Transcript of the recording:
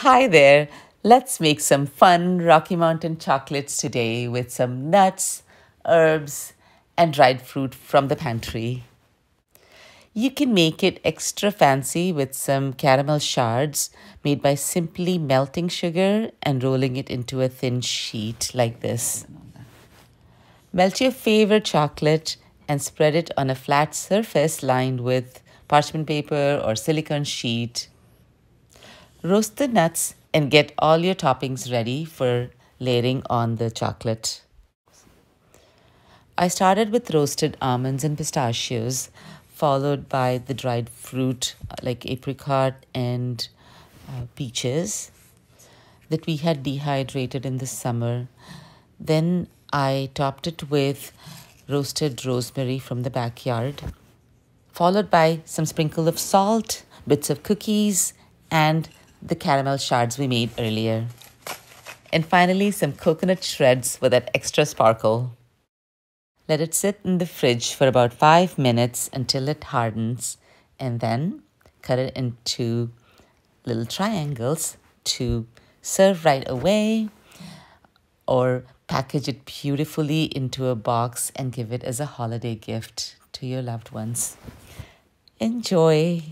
Hi there. Let's make some fun Rocky Mountain chocolates today with some nuts, herbs, and dried fruit from the pantry. You can make it extra fancy with some caramel shards made by simply melting sugar and rolling it into a thin sheet like this. Melt your favorite chocolate and spread it on a flat surface lined with parchment paper or silicone sheet Roast the nuts and get all your toppings ready for layering on the chocolate. I started with roasted almonds and pistachios, followed by the dried fruit like apricot and uh, peaches that we had dehydrated in the summer. Then I topped it with roasted rosemary from the backyard, followed by some sprinkle of salt, bits of cookies, and the caramel shards we made earlier. And finally, some coconut shreds for that extra sparkle. Let it sit in the fridge for about 5 minutes until it hardens and then cut it into little triangles to serve right away or package it beautifully into a box and give it as a holiday gift to your loved ones. Enjoy!